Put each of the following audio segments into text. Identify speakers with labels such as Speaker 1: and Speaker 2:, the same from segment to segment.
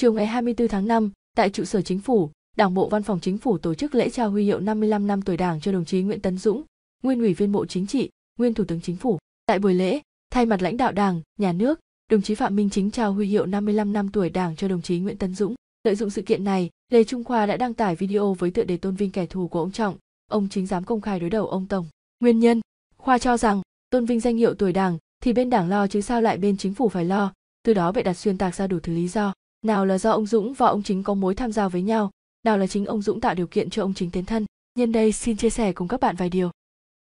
Speaker 1: Chiều ngày 24 tháng 5, tại trụ sở chính phủ, Đảng bộ Văn phòng Chính phủ tổ chức lễ trao huy hiệu 55 năm tuổi Đảng cho đồng chí Nguyễn Tấn Dũng, nguyên ủy viên Bộ Chính trị, nguyên Thủ tướng Chính phủ. Tại buổi lễ, thay mặt lãnh đạo Đảng, nhà nước, đồng chí Phạm Minh Chính trao huy hiệu 55 năm tuổi Đảng cho đồng chí Nguyễn Tấn Dũng. Lợi dụng sự kiện này, Lê Trung Khoa đã đăng tải video với tựa đề tôn vinh kẻ thù của ông Trọng, ông chính dám công khai đối đầu ông tổng. Nguyên nhân, Khoa cho rằng tôn vinh danh hiệu tuổi Đảng thì bên Đảng lo chứ sao lại bên chính phủ phải lo, từ đó bệ đặt xuyên tạc ra đủ thứ lý do nào là do ông Dũng và ông Chính có mối tham gia với nhau, nào là chính ông Dũng tạo điều kiện cho ông Chính tiến thân. Nhân đây xin chia sẻ cùng các bạn vài điều.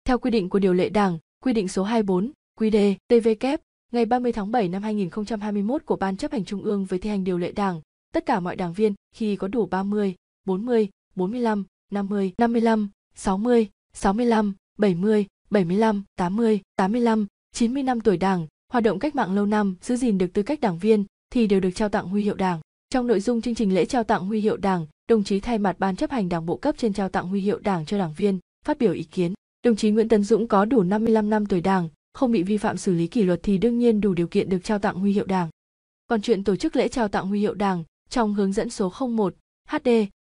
Speaker 1: Theo quy định của điều lệ Đảng, quy định số 24, QĐ, TVK, ngày 30 tháng 7 năm 2021 của Ban chấp hành Trung ương về thi hành điều lệ Đảng, tất cả mọi đảng viên khi có đủ 30, 40, 45, 50, 55, 60, 65, 70, 75, 80, 85, 90 năm tuổi Đảng, hoạt động cách mạng lâu năm, giữ gìn được tư cách đảng viên, thì đều được trao tặng huy hiệu Đảng. Trong nội dung chương trình lễ trao tặng huy hiệu Đảng, đồng chí thay mặt ban chấp hành Đảng bộ cấp trên trao tặng huy hiệu Đảng cho đảng viên, phát biểu ý kiến. Đồng chí Nguyễn Tấn Dũng có đủ 55 năm tuổi Đảng, không bị vi phạm xử lý kỷ luật thì đương nhiên đủ điều kiện được trao tặng huy hiệu Đảng. Còn chuyện tổ chức lễ trao tặng huy hiệu Đảng trong hướng dẫn số 01 HD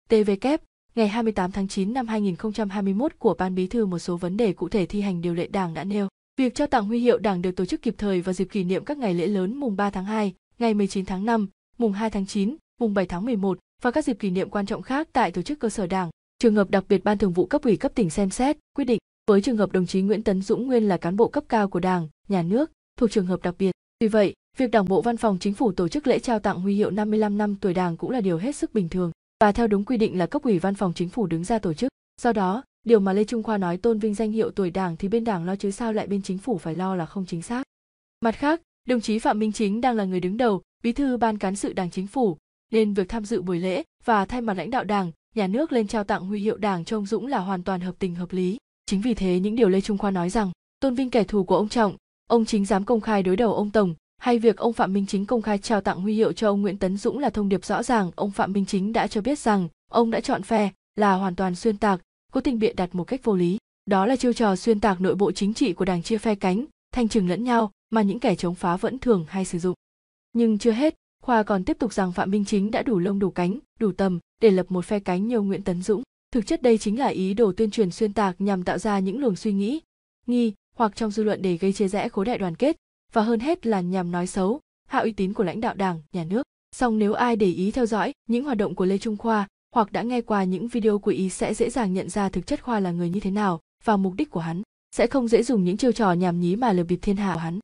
Speaker 1: TVK ngày 28 tháng 9 năm 2021 của Ban Bí thư một số vấn đề cụ thể thi hành điều lệ Đảng đã nêu. Việc trao tặng huy hiệu Đảng được tổ chức kịp thời vào dịp kỷ niệm các ngày lễ lớn mùng 3 tháng 2, ngày 19 tháng 5, mùng 2 tháng 9, mùng 7 tháng 11 và các dịp kỷ niệm quan trọng khác tại tổ chức cơ sở Đảng. Trường hợp đặc biệt Ban Thường vụ cấp ủy cấp tỉnh xem xét, quyết định với trường hợp đồng chí Nguyễn Tấn Dũng nguyên là cán bộ cấp cao của Đảng, nhà nước, thuộc trường hợp đặc biệt. Tuy vậy, việc Đảng bộ Văn phòng Chính phủ tổ chức lễ trao tặng huy hiệu 55 năm tuổi Đảng cũng là điều hết sức bình thường và theo đúng quy định là cấp ủy Văn phòng Chính phủ đứng ra tổ chức. Do đó, điều mà Lê Trung Khoa nói tôn vinh danh hiệu tuổi Đảng thì bên Đảng lo chứ sao lại bên chính phủ phải lo là không chính xác. Mặt khác, Đồng chí Phạm Minh Chính đang là người đứng đầu, bí thư ban cán sự Đảng chính phủ, nên việc tham dự buổi lễ và thay mặt lãnh đạo Đảng, nhà nước lên trao tặng huy hiệu Đảng cho ông Dũng là hoàn toàn hợp tình hợp lý. Chính vì thế những điều Lê Trung Khoa nói rằng, tôn vinh kẻ thù của ông Trọng, ông chính dám công khai đối đầu ông Tổng, hay việc ông Phạm Minh Chính công khai trao tặng huy hiệu cho ông Nguyễn Tấn Dũng là thông điệp rõ ràng ông Phạm Minh Chính đã cho biết rằng ông đã chọn phe là hoàn toàn xuyên tạc, cố tình biện đặt một cách vô lý. Đó là chiêu trò xuyên tạc nội bộ chính trị của đảng chia phe cánh, thanh trừng lẫn nhau, mà những kẻ chống phá vẫn thường hay sử dụng. Nhưng chưa hết, Khoa còn tiếp tục rằng Phạm Minh Chính đã đủ lông đủ cánh, đủ tầm để lập một phe cánh nhiều Nguyễn Tấn Dũng. Thực chất đây chính là ý đồ tuyên truyền xuyên tạc nhằm tạo ra những luồng suy nghĩ, nghi hoặc trong dư luận để gây chia rẽ khối đại đoàn kết và hơn hết là nhằm nói xấu, hạ uy tín của lãnh đạo đảng, nhà nước. Song nếu ai để ý theo dõi những hoạt động của Lê Trung Khoa hoặc đã nghe qua những video của ý sẽ dễ dàng nhận ra thực chất Khoa là người như thế nào và mục đích của hắn, sẽ không dễ dùng những chiêu trò nhảm nhí mà lừa bịp thiên hạ của hắn.